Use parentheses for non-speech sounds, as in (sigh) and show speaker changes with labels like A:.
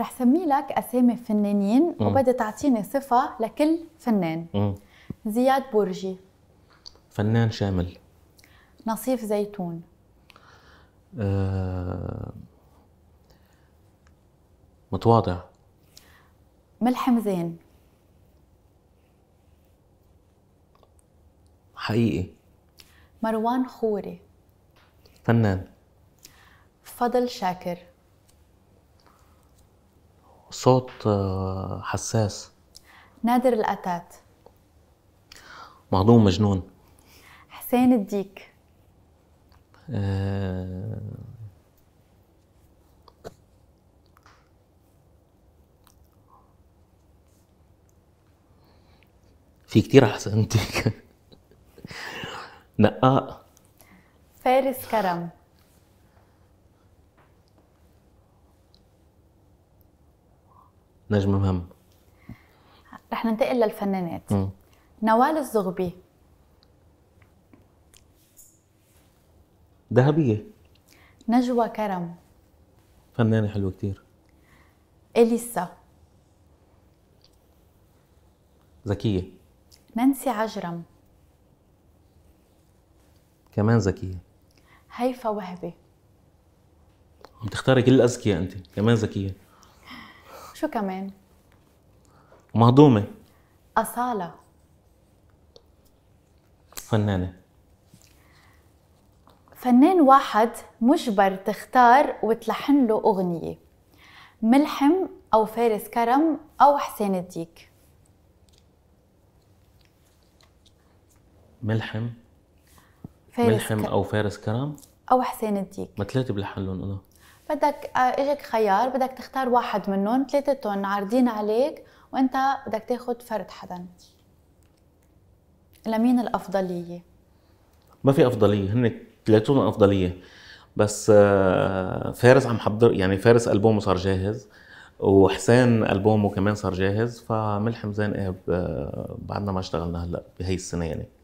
A: رح سمي لك اسامي فنانين وبدي تعطيني صفه لكل فنان مم. زياد برجي
B: فنان شامل
A: نصيف زيتون
B: آه... متواضع
A: ملحم زين حقيقي مروان خوري فنان فضل شاكر
B: صوت آه، حساس
A: نادر الأتات
B: مهضوم مجنون
A: حسين الديك
B: آه. في كتير أحسن ديك (laughs) نقاء
A: فارس كرم نجم مهم رح ننتقل للفنانات نوال الزغبي ذهبية نجوى كرم
B: فنانة حلوة كتير إليسا ذكية
A: نانسي عجرم
B: كمان ذكية
A: هيفا وهبي
B: عم تختاري كل الأذكياء أنت كمان ذكية شو كمان؟ مهضومة أصالة فنانة
A: فنان واحد مجبر تختار وتلحن له أغنية ملحم أو فارس كرم أو حسين الديك
B: ملحم فارس ملحم ك... أو فارس كرم
A: أو حسين الديك
B: ما ثلاثة بلحن لهم أنا
A: بدك آه، اجيك خيار بدك تختار واحد منهم ثلاثتهم عارضين عليك وانت بدك تاخذ فرد حدا لمين الافضليه
B: ما في افضليه هن ثلاثتهم افضليه بس آه، فارس عم حضر يعني فارس البومه صار جاهز وحسين البومه كمان صار جاهز فملحم زين ايه بعدنا ما اشتغلنا هلا بهي السنه يعني